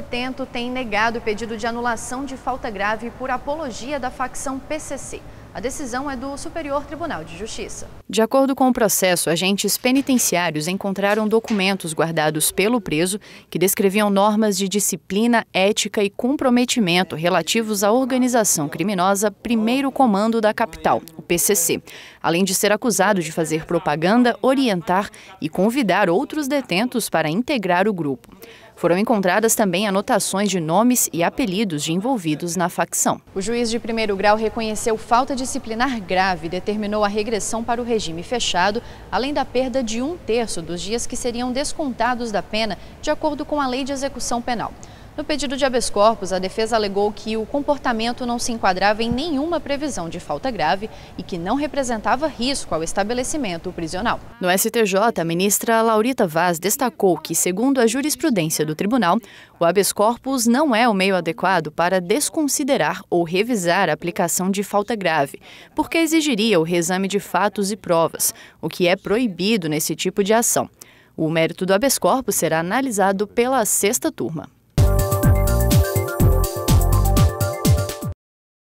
detento tem negado o pedido de anulação de falta grave por apologia da facção PCC. A decisão é do Superior Tribunal de Justiça. De acordo com o processo, agentes penitenciários encontraram documentos guardados pelo preso que descreviam normas de disciplina, ética e comprometimento relativos à organização criminosa Primeiro Comando da Capital, o PCC, além de ser acusado de fazer propaganda, orientar e convidar outros detentos para integrar o grupo. Foram encontradas também anotações de nomes e apelidos de envolvidos na facção. O juiz de primeiro grau reconheceu falta disciplinar grave e determinou a regressão para o regime fechado, além da perda de um terço dos dias que seriam descontados da pena, de acordo com a lei de execução penal. No pedido de habeas corpus, a defesa alegou que o comportamento não se enquadrava em nenhuma previsão de falta grave e que não representava risco ao estabelecimento prisional. No STJ, a ministra Laurita Vaz destacou que, segundo a jurisprudência do tribunal, o habeas corpus não é o meio adequado para desconsiderar ou revisar a aplicação de falta grave, porque exigiria o reexame de fatos e provas, o que é proibido nesse tipo de ação. O mérito do habeas corpus será analisado pela sexta turma.